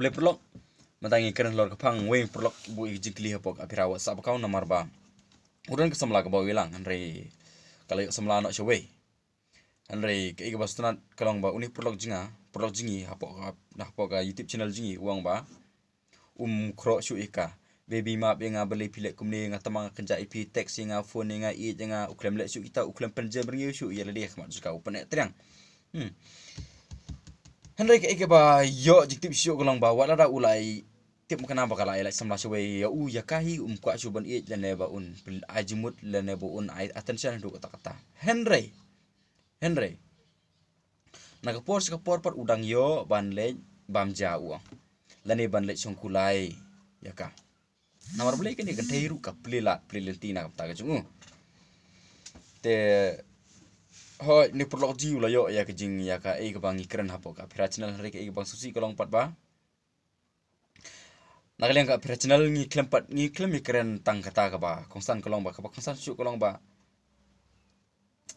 Boleh perlok Matangi keren lor kepang Weng perlok buat ijik lih apok Api rawat Sapa kau namar ba Udan kesemla kebawa wilang Henry Kalau yuk semla anak syawai Henry Kek ikan basutunat kalau ba unik perlok jinga Perlok jingi Apok Nah apok YouTube channel jingi Uang ba Um krok syuk ika Baby map yang beli pilih kumni Yang temang kerja IP Teks yang phone yang Eat yang Uklam lek syuk kita Uklam penjel beri syuk Ya lelih Kemak juga Upan ek Hmm Hendak ikut ikut bah, yo jadi siok kelang bah, walau dah ulai tip makan apa kalau ialah semula sebagai ya u ya kahi um kuat cuban iya dan leba un ajimut dan leba un attention untuk kata kata Henry Henry nak kepor si kepor per udang yo ban bamja uang, jawa lah dan iban le songkulai ya kah nama boleh kan dia kan dahiru kah pelilat pelilenti nak kata kacung hmm. te hoi ni perlok ji la yo ya kejeng, ya ka e eh, ke bangi keren hapo ka piracinal hari ke e bang susi kolong pat ba nak lihat ka piracinal ni klempat ni klem keren tang kata ka ba konstan kolong ba ka konstan su kolong ba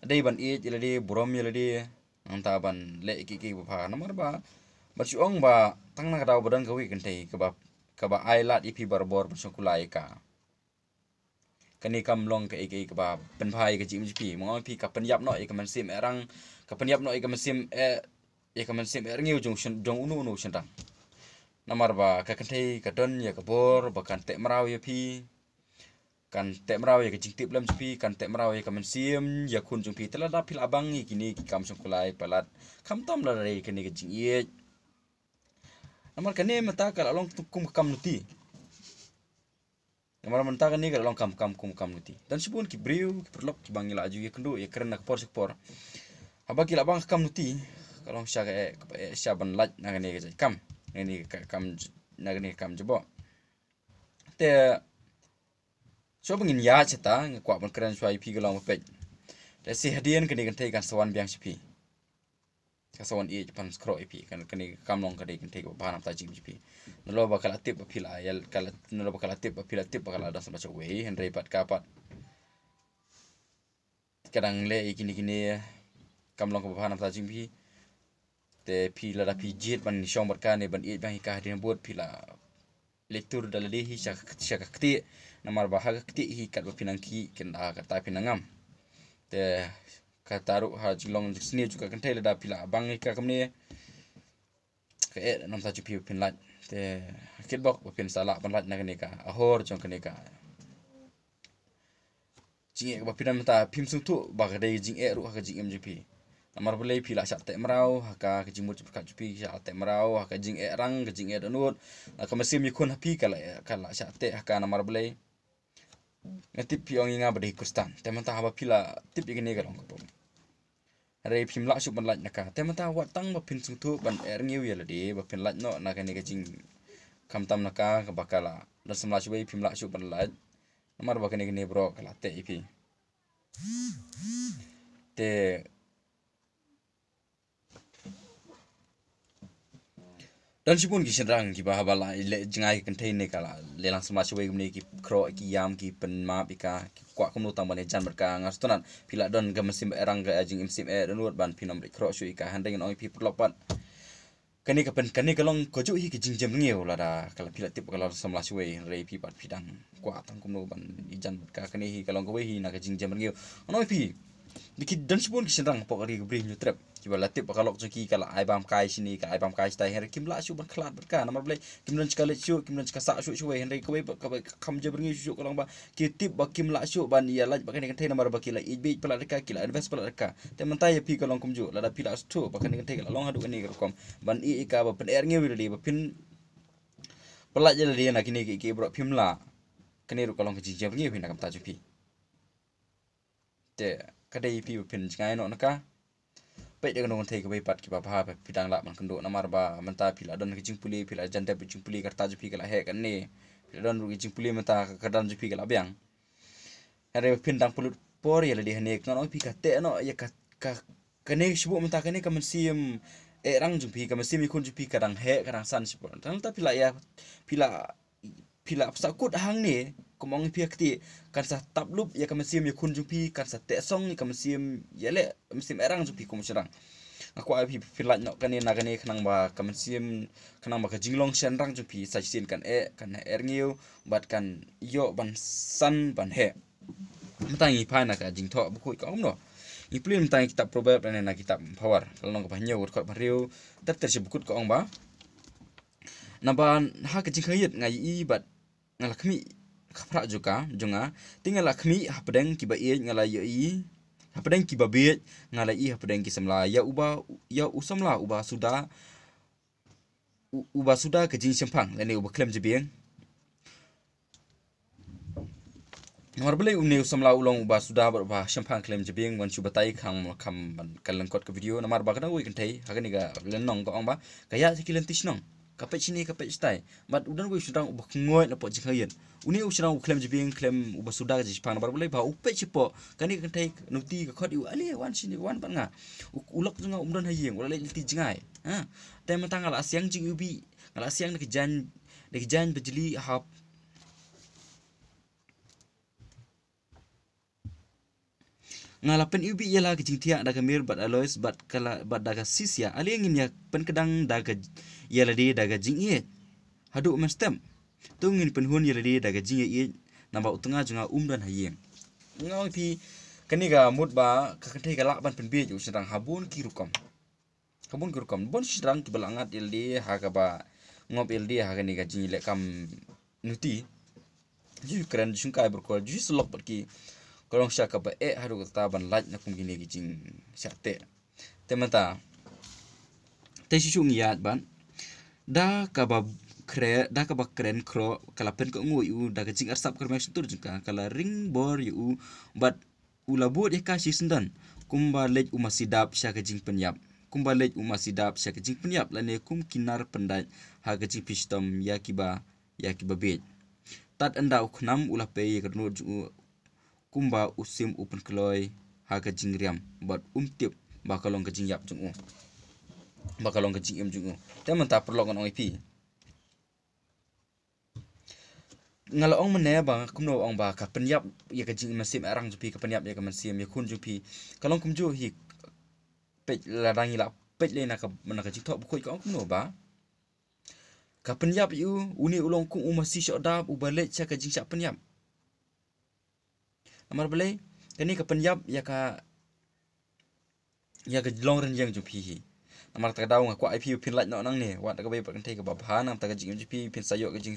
dei ban e jela di borom jela di anta ban le ki ki ba nomor ba ba ong ba tang na ka da bodang kentai ka ba ka ba ailat ipi barbor bersukulai ya, ka kan ni kam long ke ke ke ba pen phai ke jim jipi mo pi ka pen yap no e sim erang ka pen yap no e sim e e sim erang yu jung shun dong unu unu shun dang namar ba ka kan thai ka don ya ka bor ba kan te mrau ya pi kan te mrau ya ke jing tip lam jipi kan te mrau ya ka man sim ya kun jung pi tala da pil abang ni kini kam shung kulai palat kam tom la re ke ni ke jing ye namar ka ne mata ka long tukum kam nuti yang mana mentara ni kalau longkam kam kum kam nuti. Dan si pun kibriu, kiperlok, perlok ki bangi laju ye kendo ya kerana lah, kepor sekpor. Aba ki labang kam nuti kalau syak e e nak ni kerja kam. Ini kam nak ni kam jebo. Te so bungin ya cita ngekuat pun kerana suai pi kalau pepet. Dan si hadian kini kentai kan sewan biang sepi. ถ้าสวันอีจะพันครอไอพีกันกันนี้กำลังกันเด็กกันเทกบ้านน้ำตาจิ้งจีพีนั่นเราบอกกันละทิปพิลายลกันละนั่นเราบอกกันละทิปพิลาทิปบอกกันละดังสมัชเวยเห็นไรปัดกาปัดกำลังเล่กินนี้กินนี้กำลังกับบ้านน้ำตาจิ้งพีแต่พี่ระดับพีจีดมันช่องบัตรการในบันเอจบางฮิกาดินบวชพิลาเลตุรดัลลีฮิชักชักกติ้นมาร์บาฮักกติ้ฮิกัดบพินังคีกันดากัตตาพินังงามแต่ ka taru ha jilong sne chu ka kentai da pila bang ka kamne ka e eh, nam sa chu pi pin la te kit bok bo pin sala ban la na ka ne ka a hor chong ka ne ka jing e ba pin nam ta pim su tu ba ga dei jing e ru ha jing mgp amar bele pila sa te mrau ha ka ka jing mo chu ka chu pi sa te mrau ha ka jing e rang ka jing e danut ka mesim mi khun ha lah pi ka la ka la sa te ha ka namar bele Nanti piong inga berdekustan. Teman tak apa pila tip ikan negar lah orang kepung re phim la chu ban lach naka te mata wat tang ba phin chung thu ban er nge wi la de ba phin lach no na ka ni ka ching kham tam naka ka ba kala la sam la chu bai phim la chu ban lach mar ba ka ni ka ni bro kala te ipi te dan si pun kisah orang kita bahawa la jengai kentai ni kala le langsung macam wek ni kip kro kip yam kip penma pika kuat kamu tambah ni jangan berkah ngas tu nan pilak don gemesim erang ke ajing eh, imsim er dan luar ban pinom di kro shui ka handeng orang pi perlapan kene kapan kene kalong kojuk hi kijing jam ngeu la da kala pilak tip kala sama lasi wei rei pi pat pidang kuat tang kumno ban ijan ka kene hi kalong kowe hi nak kijing jam ngeu orang pi Dikit dan sepun kisah rang pok kari kebrin ju trap. Cuba latih pok kalok cuci kalau ayam bam kai sini kalau ayam bam kai stai hari kim la kelat berkah. nama berlay kim dan sekali syu kim dan sekasa syu syu hari kowe pok ka kam je bringi syu kolang ba kitip ba kim la syu ban ia la pakai dengan teh nama ba kila ib pelak reka kila invest pelak Tapi te mentai pi kolong kum ju lada pila stu pakai dengan teh kalau long hadu ni kom ban i ka ba pen ernge wir di ba pin pelak je dia nak ini ki ki bro pim la kene ru kolong beri je bringi pindah kam tajupi ก็ได้พิ่พินจังไงเนาะนะกะไปเดกน้องเทกไปปัดกี่บ้าภพดังละมันกันโดนมาบามันตาพิลาดันกิจิงพุลีพิลาจันเดบิจิงพุลีกัตตาจุพิกละเฮกันเน่พิลาดันรุกิจิงพุลีมันตากระดันจุพิกละเบียงอะไรพินดังพลุปอรีอะไรเฮนเอกน้องพิกเตะนนอะยากกกันเนกชิบุมันตากันเนกมันซีมเอรังจุพ่ก็มันซีมีคนจุพ่กระดังเฮกระดังสันชิบุทั้งตาพิลายาพิลาพิลาสักุดหังเน่ kom ong pia kti kan sa tap lup ya kam sim ya kun jung pi kan sa te song ya kam sim ya le kam sim erang jung pi kom chrang aku ai pi pi lat nok kan ni na kan ni khnang ba kam sim khnang ba ka jing long shen rang jung pi sa sin kan e kan na er ngiu bat kan yo ban san ban he mata ngi pa na ka jing tho bu khoi ka om no ni plin mata ngi kitab proverb na na kitab power kalau nok ba nyau ur khot ba riu tap ter ko ong ba Nampak hak kecil kait ngai i bat ngalak mi khapra juga junga tinggal khmi hapdeng kiba i ha ngala yo i hapdeng kiba be ngala i hapdeng ki semla ya uba ya usamla uba suda uba suda ke jin sempang le ne uba klem jibeng Nomor beli unni usamla ulong uba suda berba sempang klem jibeng wan Chu tai khang kham kan lengkot ke video nomor ba kena wi kentai hakani ga lenong ko ang ba kaya sikilentis tisnong kapet sini kapet stai mat udan gue sudang ubah ngoi na po jikhayen uni u sudang klem jibing klem ubah sudang ji pang bar bulai ba upe chipo kani kan tai nuti ka khot u ali wan sini wan ban nga ulak junga umdan hayeng ulai ti jingai ha tem tangala siang jing ubi ngala siang de jan de jan bejli hap ngalapen ubi ialah kencing tiak daga mir bat alois bat kala bat daga sisia ya. ali ingin ya pen kedang daga ialah di daga jing ye hadu mestem tungin pen hun ialah di daga jing ye namba utenga junga um dan hayeng ngau pi kani ga mut ba ka kete ga lak ban pen bi ju sedang habun ki rukom habun ki rukom bon sedang ki belangat ialah di haga ba ngop ialah di haga ni ga jing lekam nuti Jadi kerana jisung kaya berkuala, jisung lok berkuala kalau saya kata eh harus kita ban light nak kum gini gijing sate teman ta teh susu niat ban dah kaba kre dah kaba keren kro kalau pen kau ngui u dah kencing arsap kerma sentur juga kalau ring bor ya, u but ulah buat ya kasih sendan kumba leg u masih dap sya kencing penyap kumba leg u masih dap sya kencing penyap lani kum kinar pendat ha kencing pistom ya kiba ya kiba bed tat anda ya u kenam ulah pe ya kerno kumba usim upun keloi haga jingriam bat umtip bakalong kejing yap jungu bakalong kejing yap jungu teman tak perlu kan ongipi ngalau ong mana ba kumno ong ba ka penyap ya kejing masim erang jupi ke penyap ya ke masim ya kun ya jupi kalong kumju hi pe larangi la pe le nak mana ka jitok bukoi ka kumno ba ka penyap yu uni ulong kum umasi syadab ubalek cha kejing syap penyap amar bale tani ka penyap ya ka ya ka long ren yang jupi hi amar ta daung ka ip pin lat no nang ni wa ta ka bai pa kan thai ka ba bha nam ta ka jing jupi pin sa yo ka jing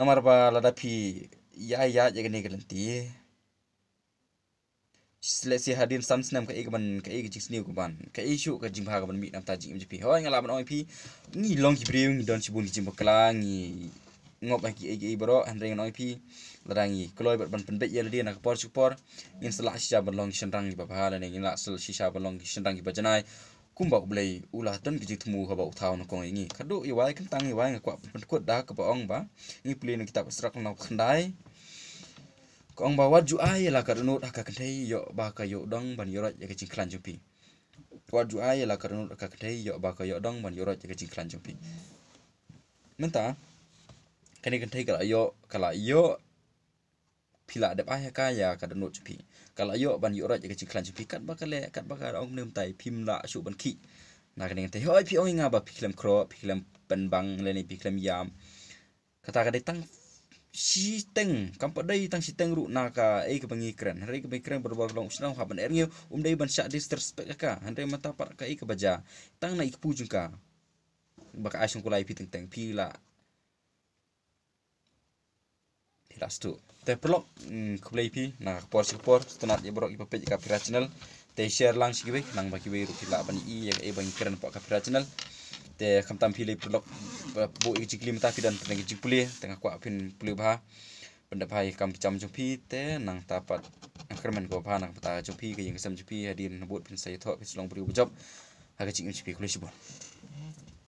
namar ba la da pi ya ya ya ka ni ka lan ti Let's see hadin sam snam ka ikman ka ik jing sniu ban ka e isu e ka jing bha ka ban mi nam ta jing jupi ho ngala ban oi pi ni long ki breu ni don chibun ki jing ba klang ni งบไอ้กี่อีบร้อนเรียงน้อยพี่ละรังยี่กลอยแบบมันเป็นเบียร์เดียนะครับพอชุกพออินสลักชิชาบันลองชันรังยี่แบบพะละเนี่ยอินสลักชิชาบันลองชันรังยี่แบบจะไงคุ้มบอกเลยอุลาต้นกิจธรรมูเขาบอกท้าวนกองอย่างงี้ขัดดูอีไว้ขึ้นตั้งอีไว้เงาะมันกดดากระเป๋าองบ้างี่เปลี่ยนกิตาบสระกันเอาขันได้กองบ่าวจู่ไอ้ละกระโนดหักกันได้ยอบากะยอดังบันยอดยังกิจคลันจุพี่วัดจู่ไอ้ละกระโนดหักกันได้ยอบากะยอดังบันยอดยังกิจคลันจุพี่เมื่อไหร่ကနေကန်ထိတ်ကလာယောကလာယောဖီလာဒပါယကာယာကဒနုချပီကလာယောဘန်ယောရတ်ကချိခလန်ချပီကတ်ဘကလဲကတ်ဘကအောင်နုံတိုင်ဖိမလာအရှုဘန်ခိနာကနေကန်ထိဟောဖီအောင်ငါဘဖိခလမ်ခရောဖိခလမ်ပန်ဘန်လဲနေဖိခလမ်ယမ်ကတာကဒေတန်ရှိတန်ကမ္ပဒိတန်ရှိတန်ရုနာကာအေကပငိကရန်ရေကပိကရန်ဘဘလုံးစနောဟာဘန်အရငိဦးမဒိဘန်ရှာဒစ်စတရစ်ပက်ကာဟန်ရေမတာပါကအေကဘဂျာတန်နိုက်ပူဂျူကာဘကအရှင်ကူလိုက်ဖိတန်တန်ဖီလာ last tu te perlok ku play pi nak kapor si kapor tu nak ye borok ipepe ka pira channel te share lang si kibek nang bagi wei rupi lak bani i yang e bang keren pak ka channel te kam tam pi le perlok eh, bo i jikli mata pi dan tengah jik pule tengah kuak pin pule bah benda bahai kam cam jong pi te nang tapat akhirman ko bah nang pata jong pi ke yang kesam jong pi hadin buat pin saya thok pin selong beri ujob Hakikat ini cipik kulit sebuah.